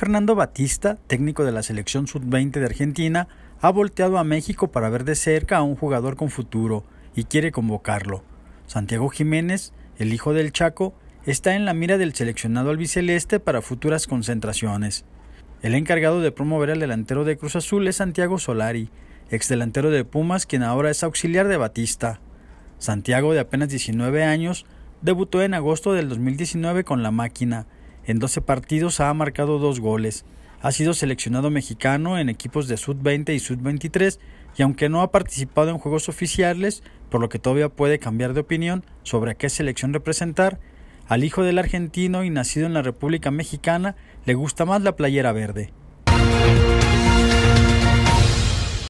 Fernando Batista, técnico de la selección sub-20 de Argentina, ha volteado a México para ver de cerca a un jugador con futuro y quiere convocarlo. Santiago Jiménez, el hijo del Chaco, está en la mira del seleccionado albiceleste para futuras concentraciones. El encargado de promover al delantero de Cruz Azul es Santiago Solari, ex delantero de Pumas quien ahora es auxiliar de Batista. Santiago, de apenas 19 años, debutó en agosto del 2019 con la máquina en 12 partidos ha marcado dos goles. Ha sido seleccionado mexicano en equipos de Sud-20 y Sud-23 y aunque no ha participado en juegos oficiales, por lo que todavía puede cambiar de opinión sobre a qué selección representar, al hijo del argentino y nacido en la República Mexicana le gusta más la playera verde.